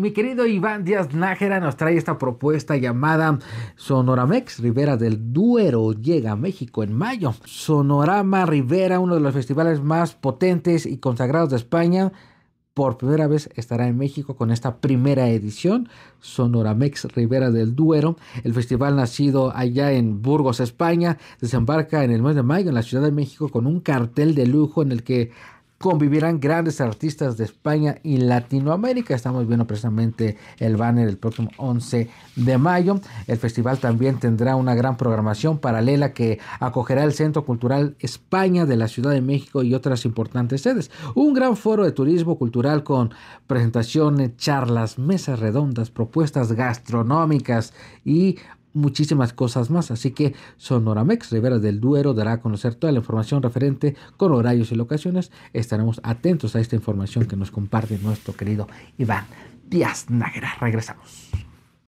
mi querido Iván Díaz Nájera nos trae esta propuesta llamada Sonoramex Rivera del Duero llega a México en mayo. Sonorama Rivera, uno de los festivales más potentes y consagrados de España, por primera vez estará en México con esta primera edición, Sonoramex Rivera del Duero. El festival nacido allá en Burgos, España, desembarca en el mes de mayo en la Ciudad de México con un cartel de lujo en el que convivirán grandes artistas de España y Latinoamérica. Estamos viendo precisamente el banner el próximo 11 de mayo. El festival también tendrá una gran programación paralela que acogerá el Centro Cultural España de la Ciudad de México y otras importantes sedes. Un gran foro de turismo cultural con presentaciones, charlas, mesas redondas, propuestas gastronómicas y muchísimas cosas más. Así que Sonoramex Rivera del Duero dará a conocer toda la información referente con horarios y locaciones. Estaremos atentos a esta información que nos comparte nuestro querido Iván Díaz Naguera. Regresamos.